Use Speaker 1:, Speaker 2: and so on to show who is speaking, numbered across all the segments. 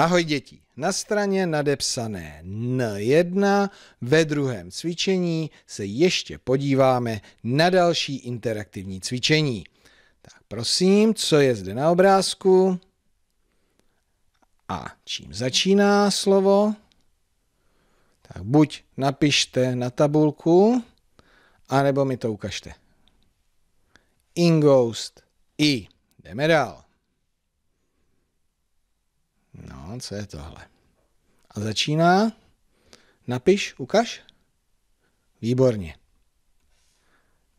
Speaker 1: Ahoj děti, na straně nadepsané N1 ve druhém cvičení se ještě podíváme na další interaktivní cvičení. Tak prosím, co je zde na obrázku? A čím začíná slovo? Tak buď napište na tabulku, anebo mi to ukažte. Ingoust i. Jdeme dál co je tohle? A začíná, napiš, ukaž. Výborně.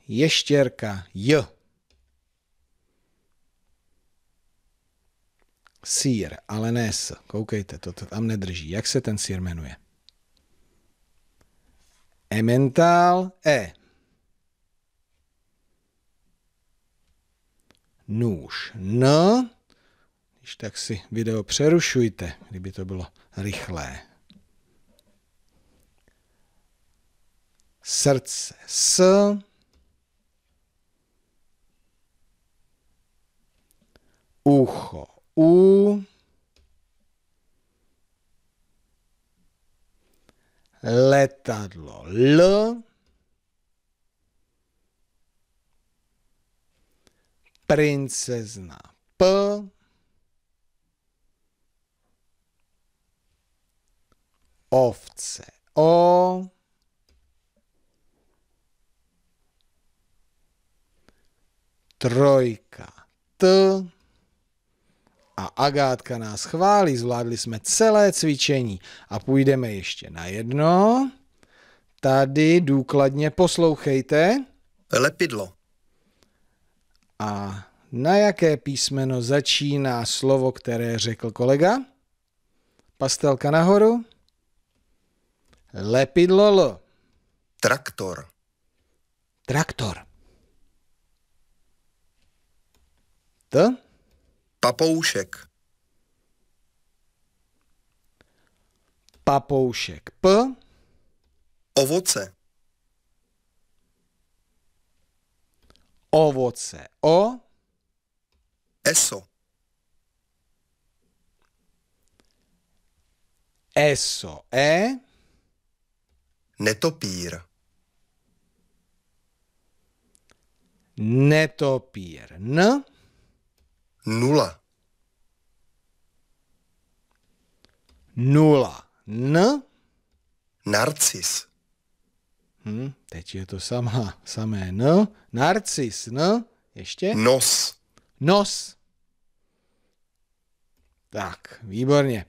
Speaker 1: Ještěrka, j. Sýr, ale ne s. Koukejte, to, to tam nedrží. Jak se ten sýr jmenuje? Emmental E. Nůž. N. Když tak si video přerušujte, kdyby to bylo rychlé. Srdce S. Ucho U. Letadlo L. princezna P. ovce. O trojka T a Agátka nás chválí, zvládli jsme celé cvičení a půjdeme ještě na jedno. Tady důkladně poslouchejte. Lepidlo. A na jaké písmeno začíná slovo, které řekl kolega? Pastelka nahoru? Lepidlo Traktor. Traktor. T. Papoušek. Papoušek. P. Ovoce. Ovoce. O. Eso. Eso. E. Netopír. Netopír. N. Nula. Nula. N. Narcis. Hm, teď je to sama, samé N. Narcis. N. Ještě? Nos. Nos. Tak, výborně.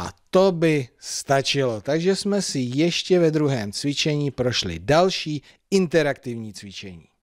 Speaker 1: A to by stačilo. Takže jsme si ještě ve druhém cvičení prošli další interaktivní cvičení.